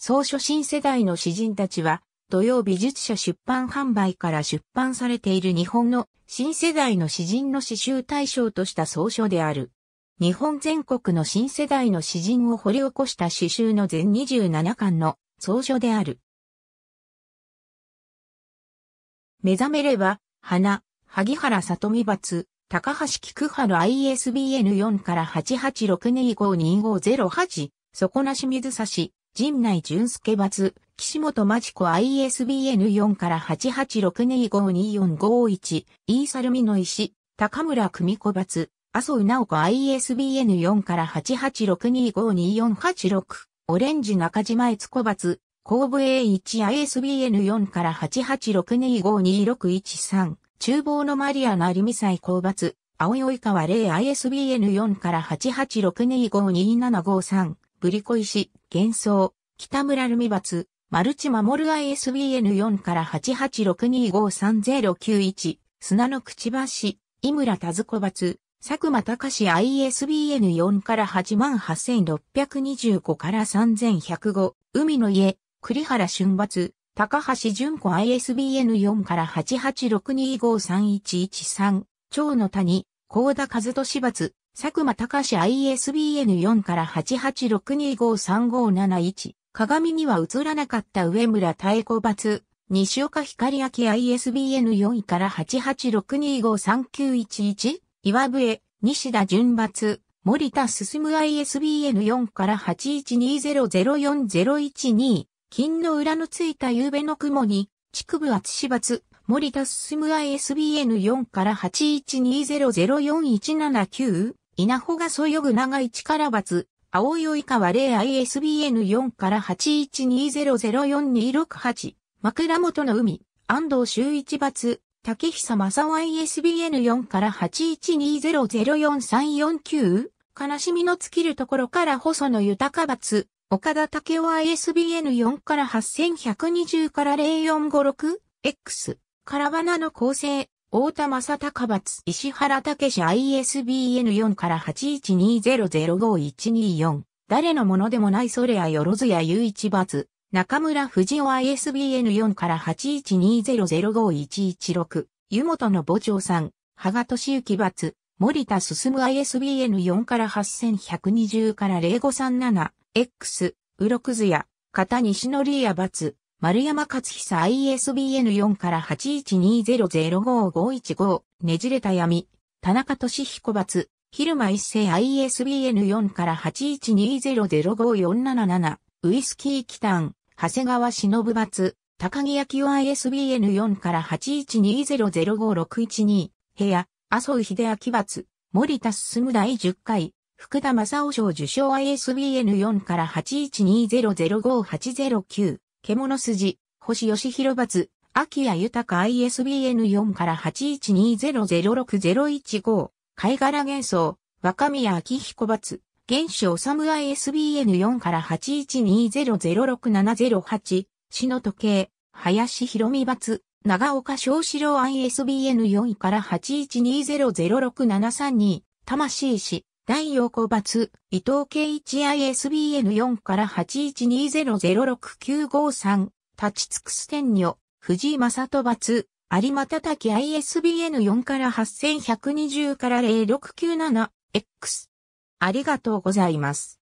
総書新世代の詩人たちは、土曜美術社出版販売から出版されている日本の新世代の詩人の詩集対象とした総書である。日本全国の新世代の詩人を掘り起こした詩集の全27巻の総書である。目覚めれば、花、萩原里美罰、高橋菊春 ISBN4 から886252508、底なし水差し、陣内淳介罰、岸本真知子 ISBN4 から886252451、イーサルミの石、高村久美子罰、麻生直子 ISBN4 から886252486、オレンジ中島悦子罰、後部 A1ISBN4 から886252613、厨房のマリアナリミサイ公罰、青い川 0ISBN4 から886252753、ブリコ石、幻想、北村ルミバツ、マルチマモル ISBN4 から8 8 6 2 5 3 0 9 1砂のくちばし、井村田津子罰、佐久間隆 ISBN4 から88625から3105、海の家、栗原俊罰、高橋淳子 ISBN4 から8862531113、蝶の谷、高田和俊罰、佐久間隆 ISBN4 から886253571。鏡には映らなかった上村太鼓罰。西岡光明 ISBN4 から886253911。岩笛、西田純罰。森田進 ISBN4 から8 1 2 0 0 4 0 1 2金の裏のついた夕べの雲に、畜部厚志罰。森田進 ISBN4 から8 1 2 0 0 4 1 7 9稲穂がそよぐ長市から罰、青おいか川0 ISBN4 から8120042268、枕元の海、安藤周一罰、竹久正夫 ISBN4 から8 1 2 0 0 4 3 4 9悲しみの尽きるところから細野豊罰、岡田武夫 ISBN4 から8120から 0456X、カラバナの構成、大田正高罰石原武史 ISBN4 から812005124誰のものでもないそれやよろずやゆういち罰中村藤尾 ISBN4 から812005116湯本の墓長さん羽賀俊幸罰森田進 ISBN4 から8120から 0537X うろくずや片西のりや罰丸山勝久 ISBN4 から812005515ねじれた闇、田中俊彦罰、昼間一世 ISBN4 から812005477ウイスキー北ン長谷川忍罰、高木焼夫 ISBN4 から812005612部屋、麻生秀明罰、森田進第10回、福田正夫賞受賞 ISBN4 から812005809獣筋、星吉弘罰、秋谷豊 ISBN4 から812006015、貝殻幻想、若宮明彦罰、現象サム ISBN4 から812006708、死の時計、林博美罰、長岡昭四郎 ISBN4 から812006732、魂師、第4個罰、伊藤圭一 ISBN4 から812006953、立ち尽くす天女、藤井正人罰、有馬叩き ISBN4 から8120から 0697X。ありがとうございます。